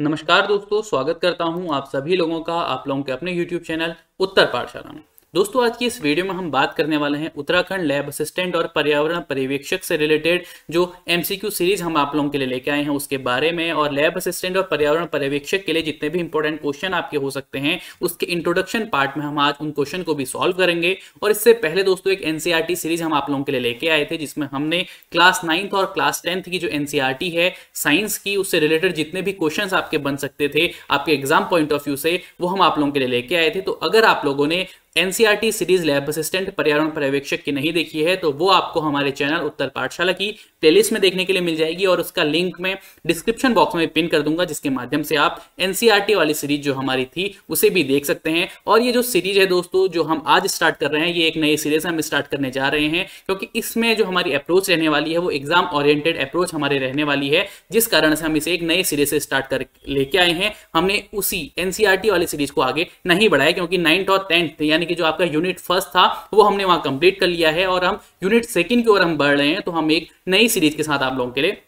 नमस्कार दोस्तों स्वागत करता हूं आप सभी लोगों का आप लोगों के अपने YouTube चैनल उत्तर पाठशाला में दोस्तों आज की इस वीडियो में हम बात करने वाले हैं उत्तराखंड लैब असिस्टेंट और पर्यावरण पर्यवेक्षक से रिलेटेड जो एमसीक्यू सीरीज हम आप लोगों के लिए लेके आए हैं उसके बारे में और लैब असिस्टेंट और पर्यावरण पर्यवेक्षक के लिए जितने भी इंपॉर्टेंट क्वेश्चन आपके हो सकते हैं उसके इंट्रोडक्शन पार्ट में हम आज उन क्वेश्चन को भी सॉल्व करेंगे और इससे पहले दोस्तों एक एनसीआर e सीरीज हम आप लोगों के लिए लेके आए थे जिसमें हमने क्लास नाइन्थ और क्लास टेंथ की जो एनसीआर e है साइंस की उससे रिलेटेड जितने भी क्वेश्चन आपके बन सकते थे आपके एग्जाम पॉइंट ऑफ व्यू से वो हम आप लोगों के लिए लेके आए थे तो अगर आप लोगों ने एनसीईआरटी सीरीज लैब असिस्टेंट पर्यावरण पर्यवेक्षक की नहीं देखी है तो वो आपको हमारे चैनल उत्तर पाठशाला की प्लेलिस्ट में देखने के लिए मिल जाएगी और उसका लिंक मैं डिस्क्रिप्शन बॉक्स में पिन कर दूंगा जिसके माध्यम से आप एनसीईआरटी वाली सीरीज जो हमारी थी उसे भी देख सकते हैं और ये जो सीरीज है दोस्तों जो हम आज स्टार्ट कर रहे हैं ये एक नई सीरीज हम स्टार्ट करने जा रहे हैं क्योंकि इसमें जो हमारी अप्रोच रहने वाली है वो एग्जाम ऑरियंटेड अप्रोच हमारे रहने वाली है जिस कारण से हम इसे एक नए सीरीज से स्टार्ट कर लेके आए हैं हमने उसी एनसीआरटी वाली सीरीज को आगे नहीं बढ़ाया क्योंकि नाइन्थ और टेंथ या यानी कि जो आपका यूनिट फर्स्ट था वो हमने वहां कंप्लीट कर लिया है और हम यूनिट सेकंड की ओर हम बढ़ रहे हैं तो हम एक नई सीरीज के साथ आप लोगों के लिए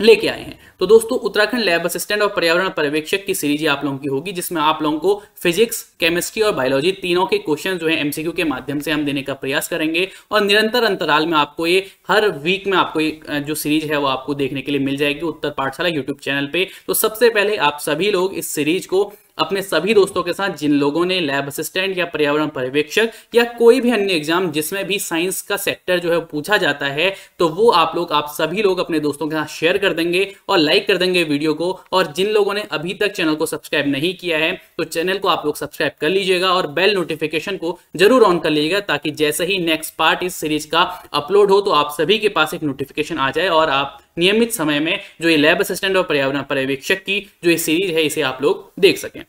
लेके आए हैं तो दोस्तों उत्तराखंड लैब असिस्टेंट और पर्यावरण पर्यवेक्षक की सीरीज आप लोगों की होगी जिसमें आप लोगों को फिजिक्स केमिस्ट्री और बायोलॉजी तीनों के क्वेश्चन जो है एमसीक्यू के माध्यम से हम देने का प्रयास करेंगे और निरंतर अंतराल में आपको ये हर वीक में आपको ये जो सीरीज है वो आपको देखने के लिए मिल जाएगी उत्तर पाठशाला यूट्यूब चैनल पर तो सबसे पहले आप सभी लोग इस सीरीज को अपने सभी दोस्तों के साथ जिन लोगों ने लैब असिस्टेंट या पर्यावरण पर्यवेक्षक या कोई भी अन्य एग्जाम जिसमें भी साइंस का सेक्टर जो है पूछा जाता है तो वो आप लोग आप सभी लोग अपने दोस्तों के साथ शेयर कर देंगे और लाइक कर देंगे वीडियो को और जिन लोगों ने अभी तक चैनल को सब्सक्राइब नहीं किया है तो चैनल को आप लोग सब्सक्राइब कर लीजिएगा और बेल नोटिफिकेशन को जरूर ऑन कर लीजिएगा ताकि जैसे ही नेक्स्ट पार्ट इस सीरीज का अपलोड हो तो आप सभी के पास एक नोटिफिकेशन आ जाए और आप नियमित समय में जो ये लैब असिस्टेंट और पर्यावरण पर्यवेक्षक की जो ये सीरीज है इसे आप लोग देख सकें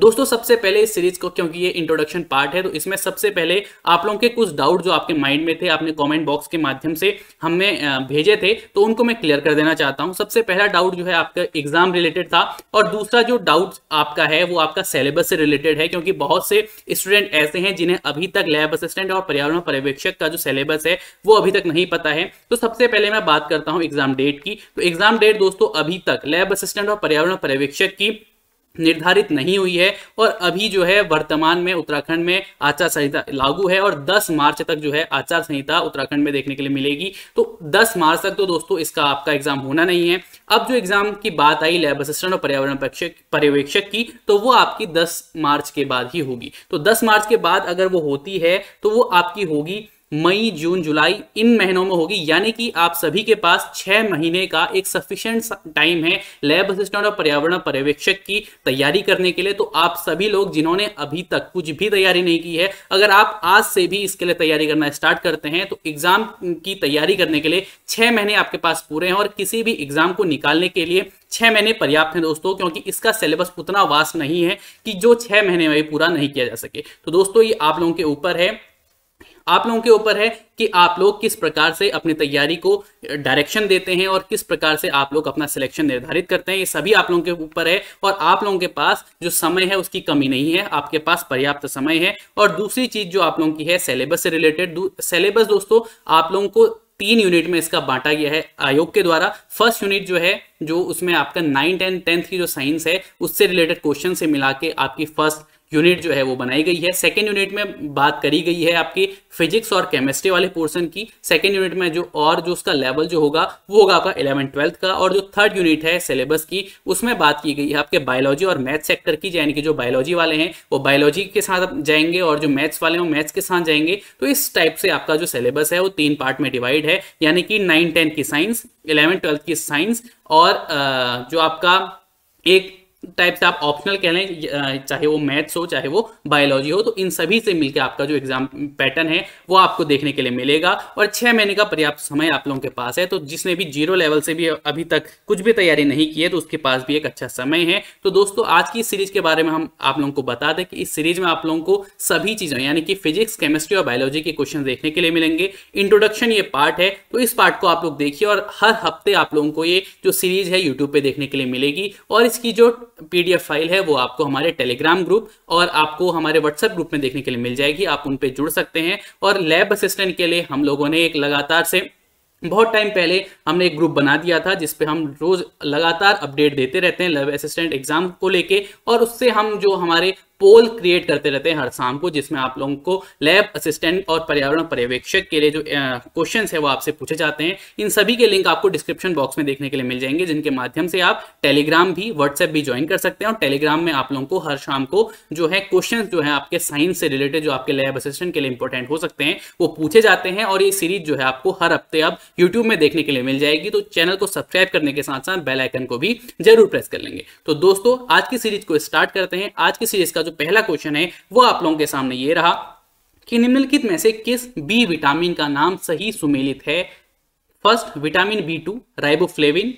दोस्तों सबसे पहले इस सीरीज को क्योंकि ये इंट्रोडक्शन पार्ट है तो इसमें सबसे पहले आप लोगों के कुछ डाउट जो आपके माइंड में थे आपने कमेंट बॉक्स के माध्यम से हमने भेजे थे तो उनको मैं क्लियर कर देना चाहता हूं सबसे पहला डाउट जो है आपका एग्जाम रिलेटेड था और दूसरा जो डाउट आपका है वो आपका सिलेबस से रिलेटेड है क्योंकि बहुत से स्टूडेंट ऐसे हैं जिन्हें अभी तक लैब असिस्टेंट और पर्यावरण पर्यवेक्षक का जो सिलेबस है वो अभी तक नहीं पता है तो सबसे पहले मैं बात करता हूँ एग्जाम डेट की तो एग्जाम डेट दोस्तों अभी तक लैब असिस्टेंट और पर्यावरण पर्यवेक्षक की निर्धारित नहीं हुई है और अभी जो है वर्तमान में उत्तराखंड में आचार संहिता लागू है और 10 मार्च तक जो है आचार संहिता उत्तराखंड में देखने के लिए मिलेगी तो 10 मार्च तक तो दोस्तों इसका आपका एग्जाम होना नहीं है अब जो एग्जाम की बात आई लैब असिस्टेंट और पर्यावरण पर्यवेक्षक की तो वो आपकी दस मार्च के बाद ही होगी तो दस मार्च के बाद अगर वो होती है तो वो आपकी होगी मई जून जुलाई इन महीनों में होगी यानी कि आप सभी के पास छह महीने का एक सफिशियंट टाइम है लैब असिस्टेंट और पर्यावरण पर्यवेक्षक की तैयारी करने के लिए तो आप सभी लोग जिन्होंने अभी तक कुछ भी तैयारी नहीं की है अगर आप आज से भी इसके लिए तैयारी करना स्टार्ट करते हैं तो एग्जाम की तैयारी करने के लिए छह महीने आपके पास पूरे हैं और किसी भी एग्जाम को निकालने के लिए छह महीने पर्याप्त हैं दोस्तों क्योंकि इसका सिलेबस उतना वास्ट नहीं है कि जो छह महीने में पूरा नहीं किया जा सके तो दोस्तों ये आप लोगों के ऊपर है आप लोगों के ऊपर है कि आप लोग किस प्रकार से अपनी तैयारी को डायरेक्शन देते हैं और किस प्रकार से आप लोग अपना सिलेक्शन निर्धारित करते हैं ये सभी आप लोगों के ऊपर है और आप लोगों के पास जो समय है उसकी कमी नहीं है आपके पास पर्याप्त समय है और दूसरी चीज जो आप लोगों की है सिलेबस से रिलेटेड सिलेबस दोस्तों आप लोगों को तीन यूनिट में इसका बांटा गया है आयोग के द्वारा फर्स्ट यूनिट जो है जो उसमें आपका नाइन्थ एंड टेंथ की जो साइंस है उससे रिलेटेड क्वेश्चन से मिला के आपकी फर्स्ट यूनिट जो है वो बनाई गई है सेकेंड यूनिट में बात करी गई है आपकी फिजिक्स और केमिस्ट्री वाले पोर्सन की सेकेंड यूनिट में जो और जो उसका लेवल जो होगा वो होगा आपका इलेवन ट्वेल्थ का और जो थर्ड यूनिट है सिलेबस की उसमें बात की गई है आपके बायोलॉजी और मैथ्स सेक्टर की यानी कि जो बायोलॉजी वाले हैं वो बायोलॉजी के साथ जाएंगे और जो मैथ्स वाले हैं वो मैथ्स के साथ जाएंगे तो इस टाइप से आपका जो सिलेबस है वो तीन पार्ट में डिवाइड है यानी कि नाइन टेंथ की साइंस इलेवन ट्वेल्थ की साइंस और जो आपका एक टाइप से आप ऑप्शनल कह लें चाहे वो मैथ्स हो चाहे वो बायोलॉजी हो तो इन सभी से मिलकर आपका जो एग्जाम पैटर्न है वो आपको देखने के लिए मिलेगा और छः महीने का पर्याप्त समय आप लोगों के पास है तो जिसने भी जीरो लेवल से भी अभी तक कुछ भी तैयारी नहीं की है तो उसके पास भी एक अच्छा समय है तो दोस्तों आज की सीरीज के बारे में हम आप लोगों को बता दें कि इस सीरीज में आप लोगों को सभी चीजें यानी कि फिजिक्स केमिस्ट्री और बायोलॉजी के क्वेश्चन देखने के लिए मिलेंगे इंट्रोडक्शन ये पार्ट है तो इस पार्ट को आप लोग देखिए और हर हफ्ते आप लोगों को ये जो सीरीज है यूट्यूब पर देखने के लिए मिलेगी और इसकी जो पीडीएफ फाइल है वो आपको हमारे टेलीग्राम ग्रुप और आपको हमारे व्हाट्सएप ग्रुप में देखने के लिए मिल जाएगी आप उन पर जुड़ सकते हैं और लैब असिस्टेंट के लिए हम लोगों ने एक लगातार से बहुत टाइम पहले हमने एक ग्रुप बना दिया था जिसपे हम रोज लगातार अपडेट देते रहते हैं लैब असिस्टेंट एग्जाम को लेके और उससे हम जो हमारे पोल क्रिएट करते रहते हैं हर शाम को जिसमें आप लोगों को लैब असिस्टेंट और पर्यावरण पर्यवेक्षक के लिए जो क्वेश्चन है वो आपसे पूछे जाते हैं इन सभी के लिंक आपको डिस्क्रिप्शन बॉक्स में देखने के लिए मिल जाएंगे जिनके माध्यम से आप टेलीग्राम भी व्हाट्सएप भी ज्वाइन कर सकते हैं और टेलीग्राम में आप लोगों को हर शाम को जो है क्वेश्चन जो है आपके साइंस से रिलेटेड जो आपके लैब असिस्टेंट के लिए इंपॉर्टेंट हो सकते हैं वो पूछे जाते हैं और ये सीरीज जो है आपको हर हफ्ते अब यूट्यूब में देखने के लिए मिल जाएगी तो चैनल को सब्सक्राइब करने के साथ साथ बेलाइकन को भी जरूर प्रेस कर लेंगे तो दोस्तों आज की सीरीज को स्टार्ट करते हैं आज की सीरीज का जो पहला क्वेश्चन है वो आप लोगों के सामने ये रहा कि निम्नलिखित में से किस बी विटामिन का नाम सही सुमेलित है first vitamin B two riboflavin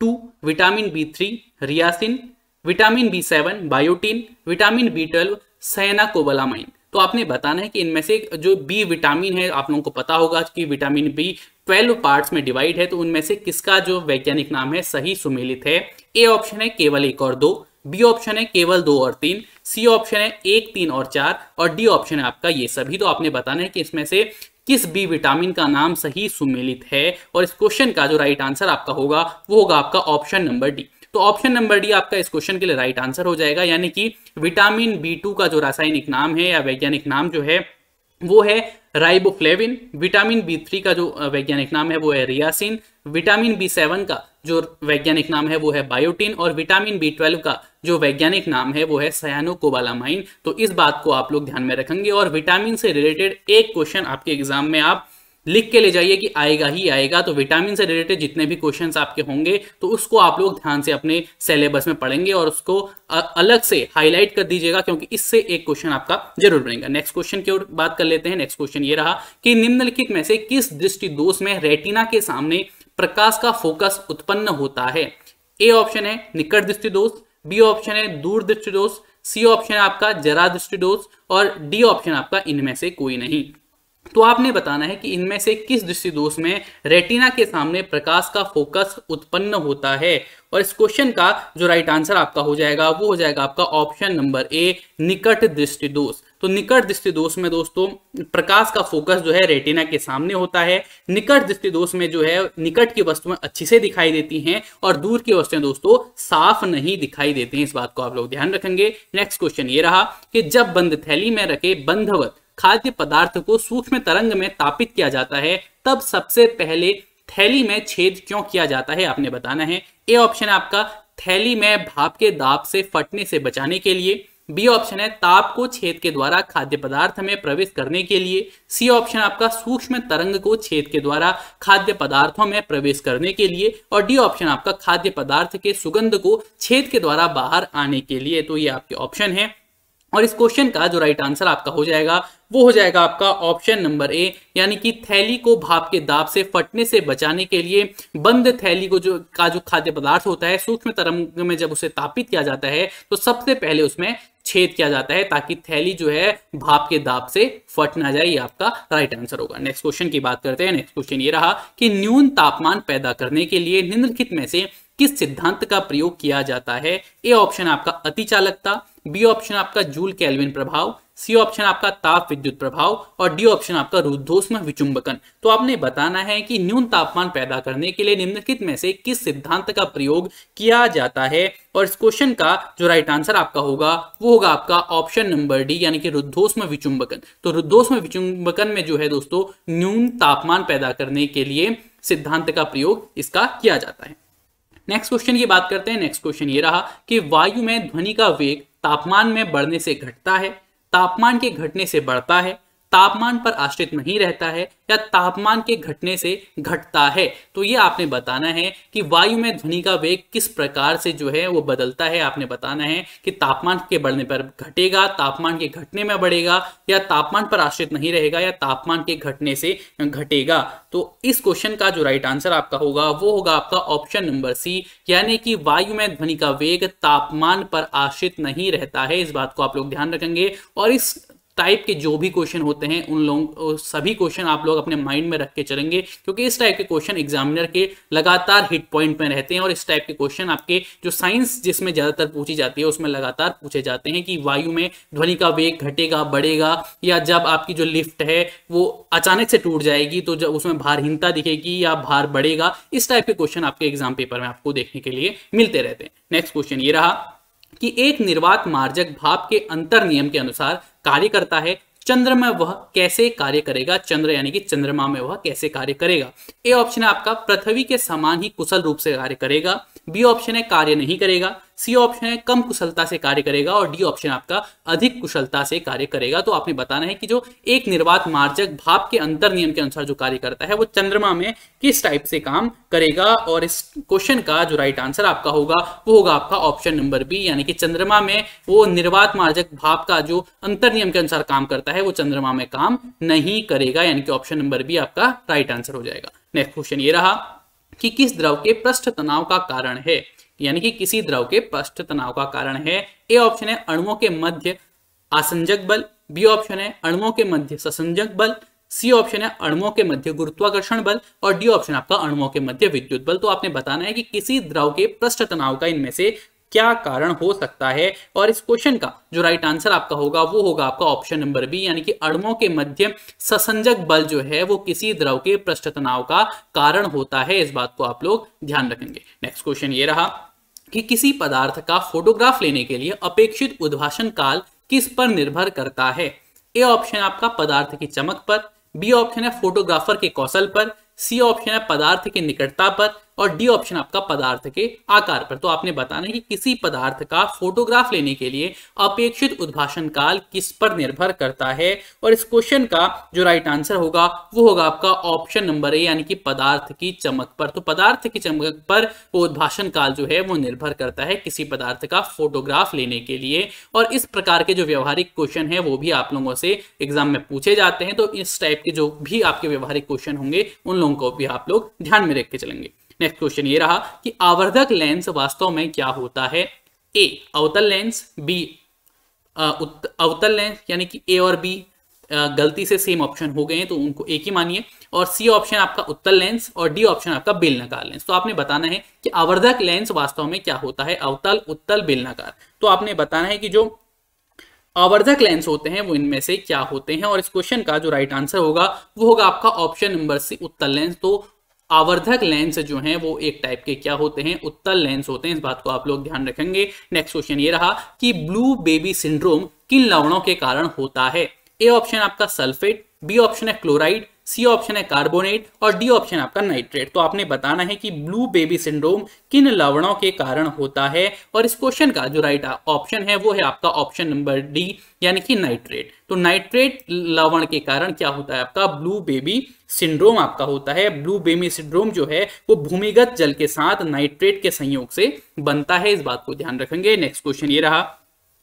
two vitamin B three niacin vitamin B seven biotin vitamin B twelve cyanocobalamin तो आपने बताना है कि इनमें से जो बी विटामिन है आप लोगों को पता होगा कि विटामिन बी ट्वेल्व पार्ट्स में डिवाइड है तो उनमें से किसका जो वैज्ञानिक नाम है सही सुमेलित है ए ऑप्शन है केवल एक और दो बी ऑप्शन है केवल दो और तीन सी ऑप्शन है एक तीन और चार और डी ऑप्शन है आपका ये सभी तो आपने बताना है कि इसमें से किस बी विटामिन का नाम सही सुमेलित है और इस क्वेश्चन का जो राइट आंसर आपका होगा वो होगा आपका ऑप्शन नंबर डी तो ऑप्शन नंबर डी आपका इस क्वेश्चन के लिए राइट आंसर हो जाएगा यानी कि विटामिन बी टू का जो रासायनिक नाम है या वैज्ञानिक नाम जो है वो है राइबोफ्लेविन विटामिन बी थ्री का जो वैज्ञानिक नाम है वो है रियासिन विटामिन बी सेवन का जो वैज्ञानिक नाम है वो है बायोटिन और विटामिन बी ट्वेल्व का जो वैज्ञानिक नाम है वो है सयानोकोबालामाइन तो इस बात को आप लोग ध्यान में रखेंगे और विटामिन से रिलेटेड एक क्वेश्चन आपके एग्जाम में आप लिख के ले जाइए कि आएगा ही आएगा तो विटामिन से रिलेटेड जितने भी क्वेश्चन आपके होंगे तो उसको आप लोग ध्यान से अपने सिलेबस में पढ़ेंगे और उसको अलग से हाईलाइट कर दीजिएगा क्योंकि इससे एक क्वेश्चन आपका जरूर बनेगा नेक्स्ट क्वेश्चन की ओर बात कर लेते हैं नेक्स्ट क्वेश्चन ये रहा कि निम्नलिखित में से किस दृष्टि दोष में रेटिना के सामने प्रकाश का फोकस उत्पन्न होता है ए ऑप्शन है निकट दृष्टि दोष बी ऑप्शन है दूर दृष्टि दोष सी ऑप्शन है आपका जरा दृष्टि दोष और डी ऑप्शन आपका इनमें से कोई नहीं तो आपने बताना है कि इनमें से किस दृष्टि दोष में रेटिना के सामने प्रकाश का फोकस उत्पन्न होता है और इस क्वेश्चन का जो राइट आंसर आपका हो जाएगा वो हो जाएगा आपका ऑप्शन नंबर ए निकट दृष्टि दोष तो निकट दृष्टि दोष में दोस्तों प्रकाश का फोकस जो है रेटिना के सामने होता है निकट दृष्टि दोष में जो है निकट की वस्तुएं अच्छी से दिखाई देती हैं और दूर की वस्तुएं दोस्तों साफ नहीं दिखाई देती हैं इस बात को आप लोग ध्यान रखेंगे नेक्स्ट क्वेश्चन ये रहा कि जब बंद थैली में रखे बंधवत खाद्य पदार्थ को सूक्ष्म तरंग में तापित किया जाता है तब सबसे पहले थैली में छेद क्यों किया जाता है आपने बताना है ए ऑप्शन आपका थैली में भाप के दाब से फटने से बचाने के लिए बी ऑप्शन है ताप को छेद के द्वारा खाद्य पदार्थ में प्रवेश करने के लिए सी ऑप्शन आपका सूक्ष्म तरंग को छेद के द्वारा खाद्य पदार्थों में प्रवेश करने के लिए और डी ऑप्शन आपका खाद्य पदार्थ के सुगंध को छेद के द्वारा बाहर आने के लिए तो ये आपके ऑप्शन है और इस क्वेश्चन का जो राइट आंसर आपका हो जाएगा वो हो जाएगा आपका ऑप्शन नंबर ए यानी कि थैली को भाप के दाब से फटने से बचाने के लिए बंद थैली को जो का जो खाद्य पदार्थ होता है सूक्ष्म तरंग में जब उसे तापित किया जाता है तो सबसे पहले उसमें छेद किया जाता है ताकि थैली जो है भाप के दाब से फट ना जाए ये आपका राइट आंसर होगा नेक्स्ट क्वेश्चन की बात करते हैं नेक्स्ट क्वेश्चन ये रहा कि न्यून तापमान पैदा करने के लिए निम्नलिखित में से किस सिद्धांत का प्रयोग किया जाता है ए ऑप्शन आपका अतिचालकता बी ऑप्शन आपका जूल कैलविन प्रभाव सी ऑप्शन आपका ताप विद्युत प्रभाव और डी ऑप्शन आपका रुद्धोष्म विचुंबकन तो आपने बताना है कि न्यून तापमान पैदा करने के लिए निम्नलिखित में से किस सिद्धांत का प्रयोग किया जाता है और इस क्वेश्चन का जो राइट आंसर आपका होगा वो होगा आपका ऑप्शन नंबर डी यानी कि रुद्धोष्म विचुंबकन तो रुद्धोष्म विचुंबकन में जो है दोस्तों न्यून तापमान पैदा करने के लिए सिद्धांत का प्रयोग इसका किया जाता है नेक्स्ट क्वेश्चन की बात करते हैं नेक्स्ट क्वेश्चन ये रहा कि वायु में ध्वनि का वेग तापमान में बढ़ने से घटता है तापमान के घटने से बढ़ता है तापमान पर आश्रित नहीं रहता है या तापमान के घटने से घटता है तो ये आपने बताना है कि वायु में ध्वनि का वेग किस प्रकार से जो है वो बदलता है आपने बताना है कि तापमान के बढ़ने पर घटेगा तापमान के घटने में बढ़ेगा या तापमान पर आश्रित नहीं रहेगा या तापमान के घटने से घटेगा तो इस क्वेश्चन का जो राइट आंसर आपका होगा वो होगा आपका ऑप्शन नंबर सी यानी कि वायु में ध्वनि का वेग तापमान पर आश्रित नहीं रहता है इस बात को आप लोग ध्यान रखेंगे और इस टाइप के जो भी क्वेश्चन होते हैं उन लोगों सभी क्वेश्चन आप लोग अपने माइंड में रख के चलेंगे क्योंकि इस टाइप के क्वेश्चन एग्जामिनर के लगातार हिट पॉइंट में रहते हैं और इस टाइप के क्वेश्चन आपके जो साइंस जिसमें ज़्यादातर पूछी जाती है उसमें लगातार पूछे जाते हैं कि वायु में ध्वनि का वेग घटेगा बढ़ेगा या जब आपकी जो लिफ्ट है वो अचानक से टूट जाएगी तो जब उसमें भारहीनता दिखेगी या भार बढ़ेगा इस टाइप के क्वेश्चन आपके एग्जाम पेपर में आपको देखने के लिए मिलते रहते हैं नेक्स्ट क्वेश्चन ये रहा कि एक निर्वात मार्जक भाप के अंतर नियम के अनुसार कार्य करता है चंद्र में वह कैसे कार्य करेगा चंद्र यानी कि चंद्रमा में वह कैसे कार्य करेगा ए ऑप्शन है आपका पृथ्वी के समान ही कुशल रूप से कार्य करेगा बी ऑप्शन है कार्य नहीं करेगा सी ऑप्शन है कम कुशलता से कार्य करेगा और डी ऑप्शन आपका अधिक कुशलता से कार्य करेगा तो आपने बताना है कि जो एक निर्वात मार्जक भाप के अंतर नियम के अनुसार जो कार्य करता है वो चंद्रमा में किस टाइप से काम करेगा और इस क्वेश्चन का जो राइट आंसर आपका होगा वो होगा आपका ऑप्शन नंबर बी यानी कि चंद्रमा में वो निर्वात मार्जक भाप का जो अंतर नियम के अनुसार काम करता है वो चंद्रमा में काम नहीं करेगा यानी कि ऑप्शन नंबर बी आपका राइट आंसर हो जाएगा नेक्स्ट क्वेश्चन ये रहा कि किस द्रव के पृष्ठ तनाव का कारण है यानी कि किसी द्रव के पृष्ठ तनाव का कारण है ए ऑप्शन है अणुओं के मध्य आसंजक बल बी ऑप्शन है अणुओं के मध्य ससंजक बल सी ऑप्शन है अणुओं के मध्य गुरुत्वाकर्षण बल और डी ऑप्शन आपका अणुओं के मध्य विद्युत बल तो आपने बताना है कि किसी द्रव के पृष्ठ तनाव का इनमें से क्या कारण हो सकता है और इस क्वेश्चन का जो राइट आंसर आपका होगा वो होगा आपका ऑप्शन नंबर बी यानी कि अणुओं के मध्य ससंजक बल जो है वो किसी द्रव के पृष्ठ तनाव का कारण होता है इस बात को आप लोग ध्यान रखेंगे नेक्स्ट क्वेश्चन ये रहा कि किसी पदार्थ का फोटोग्राफ लेने के लिए अपेक्षित उद्भाषण काल किस पर निर्भर करता है ए ऑप्शन आपका पदार्थ की चमक पर बी ऑप्शन है फोटोग्राफर के कौशल पर सी ऑप्शन है पदार्थ की निकटता पर और डी ऑप्शन आपका पदार्थ के आकार पर तो आपने बताना है कि किसी पदार्थ का फोटोग्राफ लेने के लिए अपेक्षित उद्भाषण काल किस पर निर्भर करता है और इस क्वेश्चन का जो राइट आंसर होगा वो होगा आपका ऑप्शन नंबर ए यानी कि पदार्थ की चमक पर तो पदार्थ की चमक पर वो उद्भाषण काल जो है वो निर्भर करता है किसी पदार्थ का फोटोग्राफ लेने के लिए और इस प्रकार के जो व्यवहारिक क्वेश्चन है वो भी आप लोगों से एग्जाम में पूछे जाते हैं तो इस टाइप के जो भी आपके व्यवहारिक क्वेश्चन होंगे उन लोगों को भी आप लोग ध्यान में रख के चलेंगे नेक्स्ट क्वेश्चन ये रहा कि आवर्धक लेंस वास्तव में क्या होता है ए अवतल लेंस बी अवतल लेंस यानी कि ए और बी गलती से सेम ऑप्शन हो गए हैं तो उनको एक ही मानिए और सी ऑप्शन आपका उत्तल लेंस और डी ऑप्शन आपका बेलनाकार लेंस तो आपने बताना है कि आवर्धक लेंस वास्तव में क्या होता है अवतल उत्तल बेलनाकार तो आपने बताना है कि जो आवर्धक लेंस होते हैं वो इनमें से क्या होते हैं और इस क्वेश्चन का जो राइट आंसर होगा वो होगा आपका ऑप्शन नंबर सी उत्तल लेंस तो आवर्धक लेंस जो हैं वो एक टाइप के क्या होते हैं उत्तल लेंस होते हैं इस बात को आप लोग ध्यान रखेंगे नेक्स्ट क्वेश्चन ये रहा कि ब्लू बेबी सिंड्रोम किन लवणों के कारण होता है ए ऑप्शन आपका सल्फेट बी ऑप्शन है क्लोराइड सी ऑप्शन है कार्बोनेट और डी ऑप्शन आपका नाइट्रेट तो आपने बताना है कि ब्लू बेबी सिंड्रोम किन लवणों के कारण होता है और इस क्वेश्चन का जो राइट ऑप्शन है वो है आपका ऑप्शन नंबर डी यानी कि नाइट्रेट तो नाइट्रेट लवण के कारण क्या होता है आपका ब्लू बेबी सिंड्रोम आपका होता है ब्लू बेबी सिंड्रोम जो है वो भूमिगत जल के साथ नाइट्रेट के संयोग से बनता है इस बात को ध्यान रखेंगे नेक्स्ट क्वेश्चन ये रहा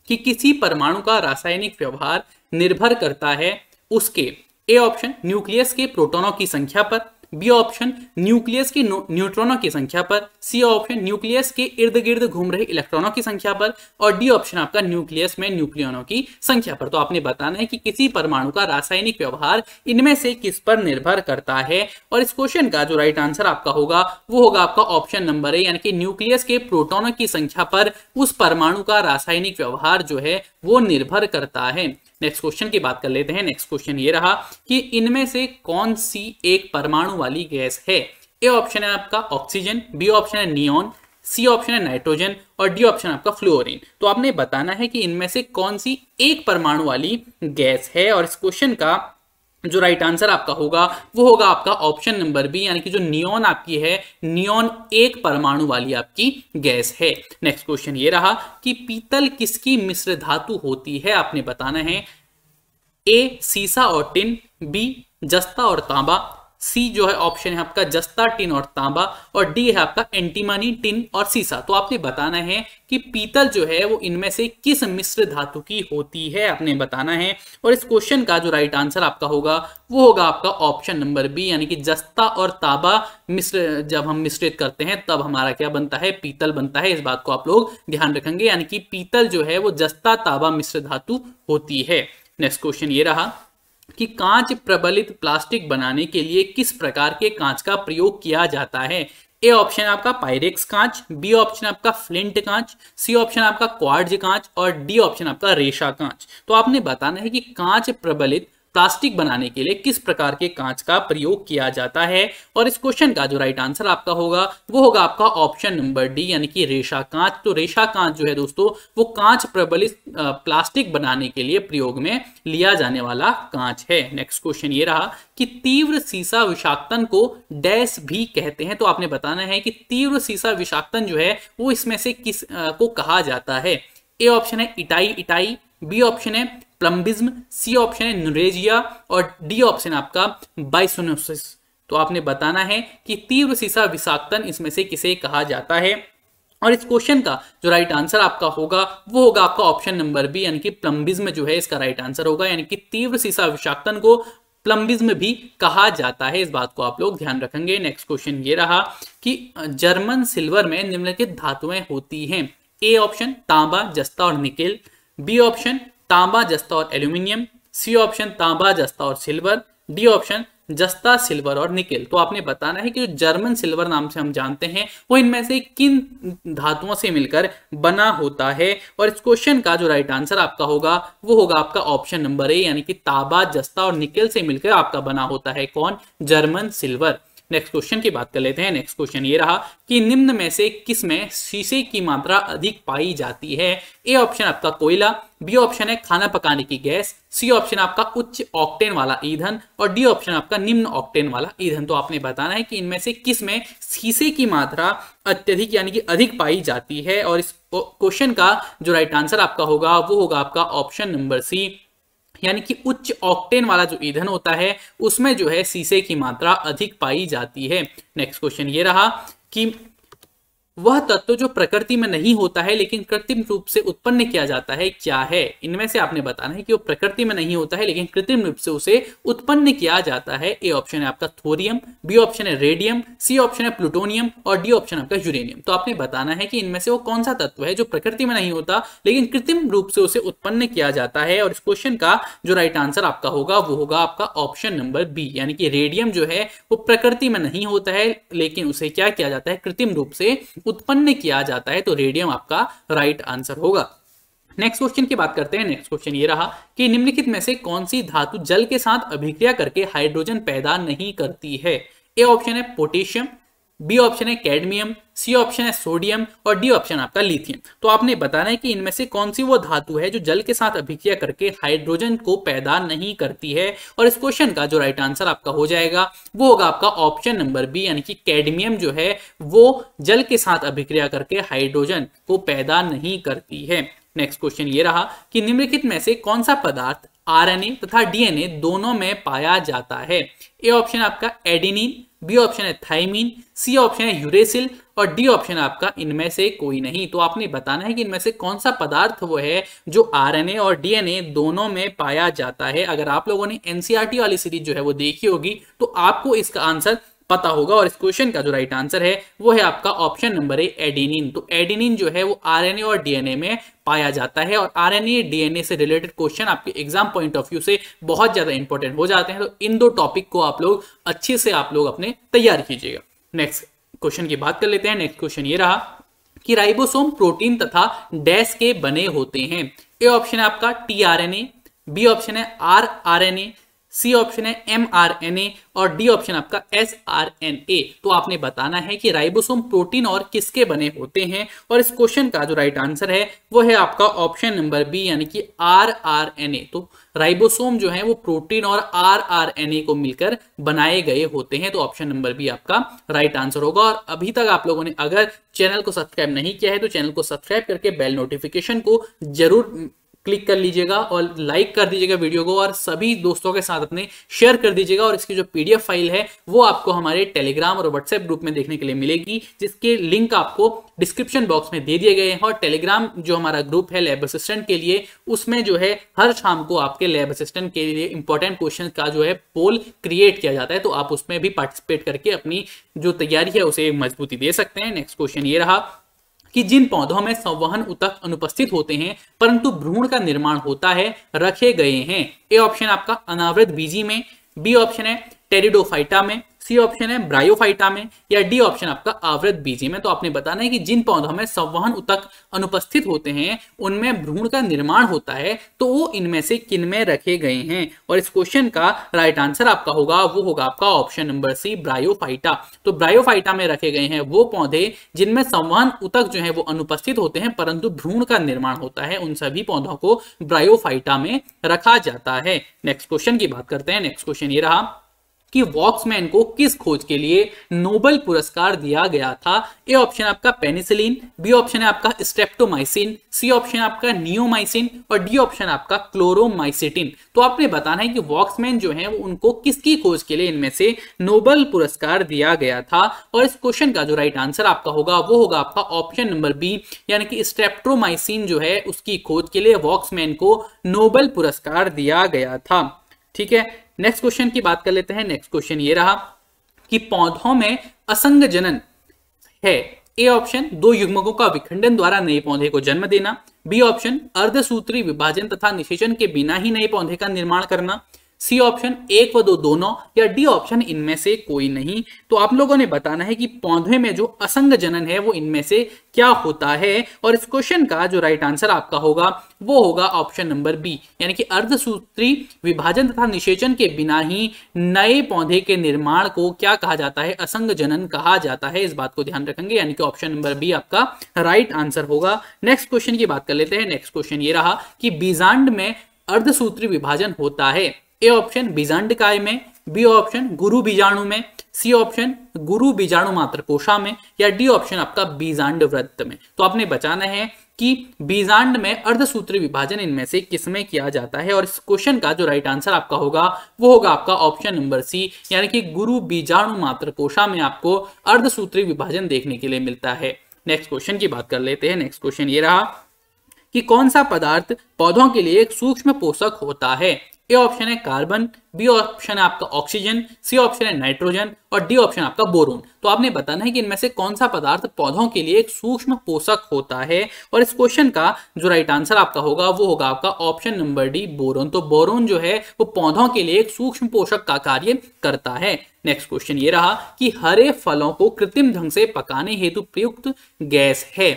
कि किसी परमाणु का रासायनिक व्यवहार निर्भर करता है उसके ए ऑप्शन न्यूक्लियस के प्रोटोनों की संख्या पर बी ऑप्शन न्यूक्लियस के न्यूट्रॉनों की संख्या पर सी ऑप्शन न्यूक्लियस के इर्द गिर्द घूम रहे इलेक्ट्रॉनों की संख्या पर और डी ऑप्शन आपका न्यूक्लियस में न्यूक्लियनों की संख्या पर तो आपने बताना है कि किसी परमाणु का रासायनिक व्यवहार इनमें से किस पर निर्भर करता है और इस क्वेश्चन का जो राइट आंसर आपका होगा वो होगा आपका ऑप्शन नंबर ए यानी कि न्यूक्लियस के प्रोटोनों की संख्या पर उस परमाणु का रासायनिक व्यवहार जो है वो निर्भर करता है नेक्स्ट क्वेश्चन की बात कर लेते हैं नेक्स्ट क्वेश्चन ये रहा कि इनमें से कौन सी एक परमाणु वाली गैस है ए ऑप्शन है आपका ऑक्सीजन बी ऑप्शन है नियोन सी ऑप्शन है नाइट्रोजन और डी ऑप्शन आपका फ्लोरिन तो आपने बताना है कि इनमें से कौन सी एक परमाणु वाली गैस है और इस क्वेश्चन का जो राइट right आंसर आपका होगा वो होगा आपका ऑप्शन नंबर बी यानी कि जो नियोन आपकी है नियोन एक परमाणु वाली आपकी गैस है नेक्स्ट क्वेश्चन ये रहा कि पीतल किसकी मिश्र धातु होती है आपने बताना है ए सीसा और टिन बी जस्ता और तांबा सी जो है ऑप्शन है आपका जस्ता टिन और तांबा और डी है आपका एंटीमानी टिन और सीसा तो आपने बताना है कि पीतल जो है वो इनमें से किस मिश्र धातु की होती है आपने बताना है और इस क्वेश्चन का जो राइट आंसर आपका होगा वो होगा आपका ऑप्शन नंबर बी यानी कि जस्ता और तांबा मिश्र जब हम मिश्रित करते हैं तब हमारा क्या बनता है पीतल बनता है इस बात को आप लोग ध्यान रखेंगे यानी कि पीतल जो है वो जस्ता ताबा मिश्र धातु होती है नेक्स्ट क्वेश्चन ये रहा कि कांच प्रबलित प्लास्टिक बनाने के लिए किस प्रकार के कांच का प्रयोग किया जाता है ए ऑप्शन आपका पायरेक्स कांच बी ऑप्शन आपका फ्लिंट कांच सी ऑप्शन आपका क्वार्ज कांच और डी ऑप्शन आपका रेशा कांच तो आपने बताना है कि कांच प्रबलित प्लास्टिक बनाने के लिए किस प्रकार के कांच का प्रयोग किया जाता है और इस क्वेश्चन का जो राइट आंसर आपका होगा वो होगा आपका ऑप्शन नंबर डी यानी कि रेशा कांच तो रेशा कांच जो है दोस्तों वो कांच प्रबलित प्लास्टिक बनाने के लिए प्रयोग में लिया जाने वाला कांच है नेक्स्ट क्वेश्चन ये रहा कि तीव्र सीसा विषाक्तन को डैश भी कहते हैं तो आपने बताना है कि तीव्र सीसा विषाक्तन जो है वो इसमें से किस आ, को कहा जाता है ए ऑप्शन है इटाई इटाई बी ऑप्शन है प्लम्बिज्म सी ऑप्शन है नुरेजिया और डी ऑप्शन आपका बाइसोनोसिस तो आपने बताना है कि तीव्र सीसा विषाक्तन इसमें से किसे कहा जाता है और इस क्वेश्चन का जो राइट आंसर आपका होगा वो होगा आपका ऑप्शन नंबर बी यानी कि प्लम्बिज्म जो है इसका राइट आंसर होगा यानी कि तीव्र सीसा विषाक्तन को प्लम्बिज्म भी कहा जाता है इस बात को आप लोग ध्यान रखेंगे नेक्स्ट क्वेश्चन ये रहा कि जर्मन सिल्वर में निम्नलिखित धातुएं होती हैं ए ऑप्शन तांबा जस्ता और निकेल बी ऑप्शन तांबा जस्ता और एल्यूमिनियम सी ऑप्शन तांबा जस्ता और सिल्वर डी ऑप्शन जस्ता सिल्वर और निकेल तो आपने बताना है कि जो जर्मन सिल्वर नाम से हम जानते हैं वो इनमें से किन धातुओं से मिलकर बना होता है और इस क्वेश्चन का जो राइट आंसर आपका होगा वो होगा आपका ऑप्शन नंबर ए यानी कि तांबा जस्ता और निकेल से मिलकर आपका बना होता है कौन जर्मन सिल्वर नेक्स्ट क्वेश्चन की बात कर लेते हैं नेक्स्ट क्वेश्चन ये रहा कि निम्न में से किस में शीशे की मात्रा अधिक पाई जाती है ए ऑप्शन आपका कोयला बी ऑप्शन है खाना पकाने की गैस सी ऑप्शन आपका उच्च ऑक्टेन वाला ईंधन और डी ऑप्शन आपका निम्न ऑक्टेन वाला ईंधन तो आपने बताना है कि इनमें से किस में शीशे की मात्रा अत्यधिक यानी कि अधिक पाई जाती है और इस क्वेश्चन का जो राइट आंसर आपका होगा वो होगा आपका ऑप्शन नंबर सी यानी कि उच्च ऑक्टेन वाला जो ईंधन होता है उसमें जो है शीशे की मात्रा अधिक पाई जाती है नेक्स्ट क्वेश्चन ये रहा कि वह तत्व जो प्रकृति में नहीं होता है लेकिन कृत्रिम रूप से उत्पन्न किया जाता है क्या है इनमें से आपने बताना है कि वो प्रकृति में नहीं होता है लेकिन कृत्रिम रूप से उसे उत्पन्न किया जाता है ए ऑप्शन है आपका थोरियम बी ऑप्शन है रेडियम सी ऑप्शन है प्लूटोनियम और डी ऑप्शन आपका यूरेनियम तो आपने बताना है कि इनमें से वो कौन सा तत्व है जो प्रकृति में नहीं होता लेकिन कृत्रिम रूप से उसे उत्पन्न किया जाता है और इस क्वेश्चन का जो राइट आंसर आपका होगा वो होगा आपका ऑप्शन नंबर बी यानी कि रेडियम जो है वो प्रकृति में नहीं होता है लेकिन उसे क्या किया जाता है कृत्रिम रूप से उत्पन्न किया जाता है तो रेडियम आपका राइट आंसर होगा नेक्स्ट क्वेश्चन की बात करते हैं नेक्स्ट क्वेश्चन ये रहा कि निम्नलिखित में से कौन सी धातु जल के साथ अभिक्रिया करके हाइड्रोजन पैदा नहीं करती है ए ऑप्शन है पोटेशियम बी ऑप्शन है कैडमियम सी ऑप्शन है सोडियम और डी ऑप्शन आपका लिथियम तो आपने बताना है कि इनमें से कौन सी वो धातु है जो जल के साथ अभिक्रिया करके हाइड्रोजन को पैदा नहीं करती है और इस क्वेश्चन का जो राइट आंसर आपका हो जाएगा वो होगा आपका ऑप्शन नंबर बी यानी कि कैडमियम जो है वो जल के साथ अभिक्रिया करके हाइड्रोजन को पैदा नहीं करती है नेक्स्ट क्वेश्चन ये रहा कि निम्नलिखित में से कौन सा पदार्थ आरएनए तथा डीएनए दोनों में पाया जाता है ए ऑप्शन आपका एडिनिन बी ऑप्शन है थाइमिन सी ऑप्शन है यूरेसिल और डी ऑप्शन आपका इनमें से कोई नहीं तो आपने बताना है कि इनमें से कौन सा पदार्थ वो है जो आरएनए और डीएनए दोनों में पाया जाता है अगर आप लोगों ने एनसीआरटी वाली सीरीज जो है वो देखी होगी तो आपको इसका आंसर पता होगा और इस क्वेश्चन का जो राइट आंसर है वो है आपका ऑप्शन नंबर ए एडिनिन तो एडिनिन जो है वो आरएनए और डीएनए में पाया जाता है और आरएनए डीएनए से रिलेटेड क्वेश्चन आपके एग्जाम पॉइंट ऑफ व्यू से बहुत ज्यादा इंपॉर्टेंट हो जाते हैं तो इन दो टॉपिक को आप लोग अच्छे से आप लोग अपने तैयार कीजिएगा नेक्स्ट क्वेश्चन की बात कर लेते हैं नेक्स्ट क्वेश्चन ये रहा कि राइबोसोम प्रोटीन तथा डैश के बने होते हैं ए ऑप्शन है आपका T R N A B option है R R N A C option है एम आर एन ए और डी ऑप्शन आपका एस आर एन ए तो आपने बताना है कि राइबोसोम प्रोटीन और किसके बने होते हैं और इस क्वेश्चन का जो राइट आंसर है वो है आपका ऑप्शन नंबर बी यानी कि आर आर एन ए तो राइबोसोम जो है वो प्रोटीन और आर आर एन ए को मिलकर बनाए गए होते हैं तो ऑप्शन नंबर बी आपका राइट आंसर होगा और अभी तक आप लोगों ने अगर चैनल को सब्सक्राइब नहीं किया है तो चैनल को सब्सक्राइब करके बेल नोटिफिकेशन को जरूर क्लिक कर लीजिएगा और लाइक कर दीजिएगा वीडियो को और सभी दोस्तों के साथ अपने शेयर कर दीजिएगा और इसकी जो पीडीएफ फाइल है वो आपको हमारे टेलीग्राम और व्हाट्सएप ग्रुप में देखने के लिए मिलेगी जिसके लिंक आपको डिस्क्रिप्शन बॉक्स में दे दिए गए हैं और टेलीग्राम जो हमारा ग्रुप है लैब असिस्टेंट के लिए उसमें जो है हर शाम को आपके लैब असिस्टेंट के लिए इंपॉर्टेंट क्वेश्चन का जो है पोल क्रिएट किया जाता है तो आप उसमें भी पार्टिसिपेट करके अपनी जो तैयारी है उसे मजबूती दे सकते हैं नेक्स्ट क्वेश्चन ये रहा कि जिन पौधों में संवहन उतक अनुपस्थित होते हैं परंतु भ्रूण का निर्माण होता है रखे गए हैं ए ऑप्शन आपका अनावृत बीजी में बी ऑप्शन है टेरिडोफाइटा में सी ऑप्शन है ब्रायोफाइटा में या डी ऑप्शन आपका आवृत बीजी में तो आपने बताना है कि जिन पौधों में संवहन उतक अनुपस्थित होते हैं उनमें भ्रूण का निर्माण होता है तो वो इनमें से किन में रखे गए हैं और इस क्वेश्चन का राइट आंसर आपका होगा वो होगा आपका ऑप्शन नंबर सी ब्रायोफाइटा तो ब्रायोफाइटा में रखे गए हैं वो पौधे जिनमें संवहन उतक जो है वो अनुपस्थित होते हैं परंतु भ्रूण का निर्माण होता है उन सभी पौधों को ब्रायोफाइटा में रखा जाता है नेक्स्ट क्वेश्चन की बात करते हैं नेक्स्ट क्वेश्चन ये रहा कि वॉक्समैन को किस खोज के लिए नोबल पुरस्कार दिया गया था ए ऑप्शन आपका पेनिसिलिन बी ऑप्शन है आपका स्ट्रेप्टोमाइसिन सी ऑप्शन आपका नियोमाइसिन और डी ऑप्शन आपका क्लोरोमाइसिटिन तो आपने बताना है कि वॉक्समैन जो है उनको किसकी खोज के लिए इनमें से नोबल पुरस्कार दिया गया था और इस क्वेश्चन का जो राइट आंसर आपका होगा वो होगा आपका ऑप्शन नंबर बी यानी कि स्ट्रेप्टोमाइसिन जो है उसकी खोज के लिए वॉक्समैन को नोबल पुरस्कार दिया गया था ठीक है नेक्स्ट क्वेश्चन की बात कर लेते हैं नेक्स्ट क्वेश्चन ये रहा कि पौधों में असंग जनन है ए ऑप्शन दो युग्मकों का विखंडन द्वारा नए पौधे को जन्म देना बी ऑप्शन अर्धसूत्री विभाजन तथा निषेचन के बिना ही नए पौधे का निर्माण करना सी ऑप्शन एक व दो दोनों या डी ऑप्शन इनमें से कोई नहीं तो आप लोगों ने बताना है कि पौधे में जो असंग जनन है वो इनमें से क्या होता है और इस क्वेश्चन का जो राइट आंसर आपका होगा वो होगा ऑप्शन नंबर बी यानी कि अर्धसूत्री विभाजन तथा निषेचन के बिना ही नए पौधे के निर्माण को क्या कहा जाता है असंग जनन कहा जाता है इस बात को ध्यान रखेंगे यानी कि ऑप्शन नंबर बी आपका राइट आंसर होगा नेक्स्ट क्वेश्चन की बात कर लेते हैं नेक्स्ट क्वेश्चन ये रहा कि बीजांड में अर्धसूत्री विभाजन होता है ए ऑप्शन काय में बी ऑप्शन गुरु बीजाणु में सी ऑप्शन गुरु बीजाणु मात्र कोशा में या डी ऑप्शन आपका बीजांड वृत्त में तो आपने बचाना है कि बीजांड में अर्धसूत्र विभाजन इनमें से किसमें किया जाता है और इस क्वेश्चन का जो राइट आंसर आपका होगा वो होगा आपका ऑप्शन नंबर सी यानी कि गुरु बीजाणु मात्र कोशा में आपको अर्धसूत्री विभाजन देखने के लिए मिलता है नेक्स्ट क्वेश्चन की बात कर लेते हैं नेक्स्ट क्वेश्चन ये रहा कि कौन सा पदार्थ पौधों के लिए एक सूक्ष्म पोषक होता है ए ऑप्शन है कार्बन बी ऑप्शन है आपका ऑक्सीजन सी ऑप्शन है नाइट्रोजन और डी ऑप्शन आपका बोरोन तो आपने बताना है कि इनमें से कौन सा पदार्थ पौधों के लिए एक सूक्ष्म पोषक होता है और इस क्वेश्चन का जो राइट आंसर आपका होगा वो होगा आपका ऑप्शन नंबर डी बोरोन तो बोरोन जो है वो पौधों के लिए एक सूक्ष्म पोषक का कार्य करता है नेक्स्ट क्वेश्चन ये रहा कि हरे फलों को कृत्रिम ढंग से पकाने हेतु प्रयुक्त गैस है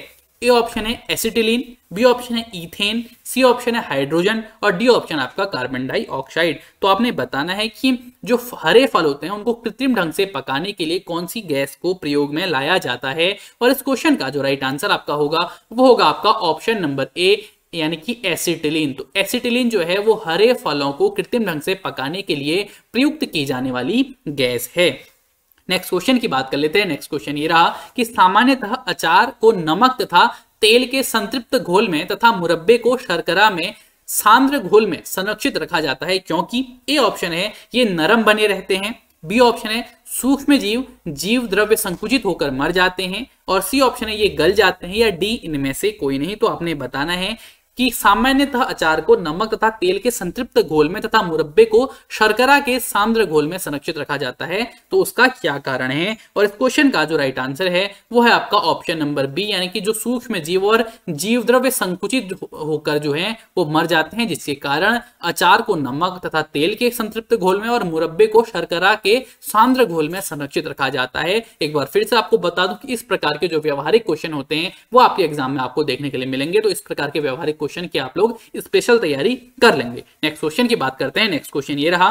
ए ऑप्शन है एसिटिलीन बी ऑप्शन है इथेन सी ऑप्शन है हाइड्रोजन और डी ऑप्शन आपका कार्बन डाइऑक्साइड तो आपने बताना है कि जो हरे फल होते हैं उनको कृत्रिम ढंग से पकाने के लिए कौन सी गैस को प्रयोग में लाया जाता है और इस क्वेश्चन का जो राइट आंसर आपका होगा वो होगा आपका ऑप्शन नंबर ए यानी कि एसिटिलीन तो एसिटिलीन जो है वो हरे फलों को कृत्रिम ढंग से पकाने के लिए प्रयुक्त की जाने वाली गैस है नेक्स्ट क्वेश्चन की बात कर लेते हैं नेक्स्ट क्वेश्चन ये रहा कि सामान्यतः अचार को नमक तथा तेल के संतृप्त घोल में तथा मुरब्बे को शर्करा में सांद्र घोल में संरक्षित रखा जाता है क्योंकि ए ऑप्शन है ये नरम बने रहते हैं बी ऑप्शन है सूक्ष्म जीव जीव द्रव्य संकुचित होकर मर जाते हैं और सी ऑप्शन है ये गल जाते हैं या डी इनमें से कोई नहीं तो आपने बताना है कि सामान्यतः अचार को नमक तथा तेल के संतृप्त घोल में तथा मुरब्बे को शर्करा के सांद्र घोल में संरक्षित रखा जाता है तो उसका क्या कारण है और इस क्वेश्चन का जो राइट आंसर है वो है आपका ऑप्शन नंबर बी यानी कि जो सूक्ष्म जीव और जीव द्रव्य संकुचित होकर जो है वो मर जाते हैं जिसके कारण अचार को नमक तथा तेल के संतृप्त घोल में और मुरब्बे को शर्करा के सांद्र घोल में संरक्षित रखा जाता है एक बार फिर से आपको बता दूं कि इस प्रकार के जो व्यवहारिक क्वेश्चन होते हैं वो आपके एग्जाम में आपको देखने के लिए मिलेंगे तो इस प्रकार के व्यवहारिक क्वेश्चन की आप लोग स्पेशल तैयारी कर लेंगे नेक्स्ट क्वेश्चन की बात करते हैं नेक्स्ट क्वेश्चन ये रहा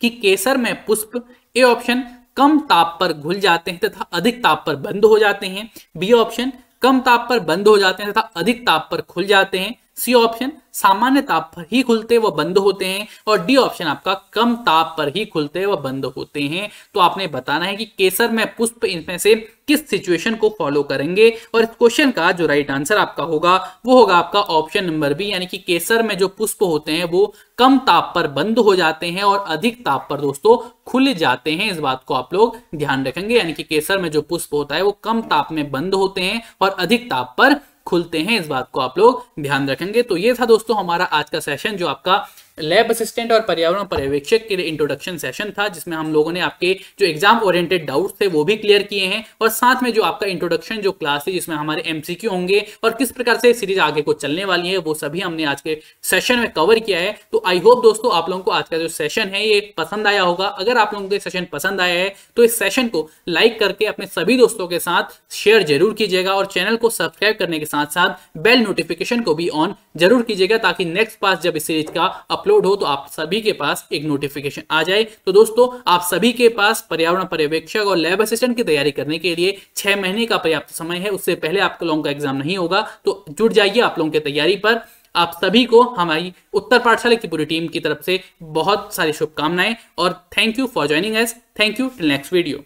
कि केसर में पुष्प ए ऑप्शन कम ताप पर घुल जाते हैं तथा अधिक ताप पर बंद हो जाते हैं बी ऑप्शन कम ताप पर बंद हो जाते हैं तथा अधिक ताप पर खुल जाते हैं सी ऑप्शन सामान्य ताप पर ही खुलते व बंद होते हैं और डी ऑप्शन आपका कम ताप पर ही खुलते व बंद होते हैं तो आपने बताना है कि केसर में पुष्प इनमें से किस सिचुएशन को फॉलो करेंगे और इस क्वेश्चन का जो राइट आंसर आपका होगा वो होगा आपका ऑप्शन नंबर बी यानी कि केसर में जो पुष्प होते हैं वो कम ताप पर बंद हो जाते हैं और अधिक ताप पर दोस्तों खुल जाते हैं इस बात को आप लोग ध्यान रखेंगे यानी कि केसर में जो पुष्प होता है वो कम ताप में बंद होते हैं और अधिक ताप पर खुलते हैं इस बात को आप लोग ध्यान रखेंगे तो ये था दोस्तों हमारा आज का सेशन जो आपका लैब असिस्टेंट और पर्यावरण पर्यवेक्षक के लिए इंट्रोडक्शन सेशन था जिसमें हम लोगों ने आपके जो एग्जाम ओरिएंटेड डाउट्स थे वो भी क्लियर किए हैं और साथ में जो आपका इंट्रोडक्शन जो क्लास है जिसमें हमारे एमसीक्यू होंगे और किस प्रकार से सीरीज आगे को चलने वाली है वो सभी हमने आज के सेशन में कवर किया है तो आई होप दोस्तों आप लोगों को आज का जो सेशन है ये पसंद आया होगा अगर आप लोगों को सेशन पसंद आया है तो इस सेशन को लाइक करके अपने सभी दोस्तों के साथ शेयर जरूर कीजिएगा और चैनल को सब्सक्राइब करने के साथ साथ बेल नोटिफिकेशन को भी ऑन जरूर कीजिएगा ताकि नेक्स्ट पास जब इस सीरीज का अपलोड अपलोड हो तो आप सभी के पास एक नोटिफिकेशन आ जाए तो दोस्तों आप सभी के पास पर्यावरण पर्यवेक्षक और लैब असिस्टेंट की तैयारी करने के लिए छह महीने का पर्याप्त समय है उससे पहले आप लोगों का एग्जाम नहीं होगा तो जुट जाइए आप लोगों की तैयारी पर आप सभी को हमारी उत्तर पाठशाला की पूरी टीम की तरफ से बहुत सारी शुभकामनाएं और thank you for joining us thank you till next video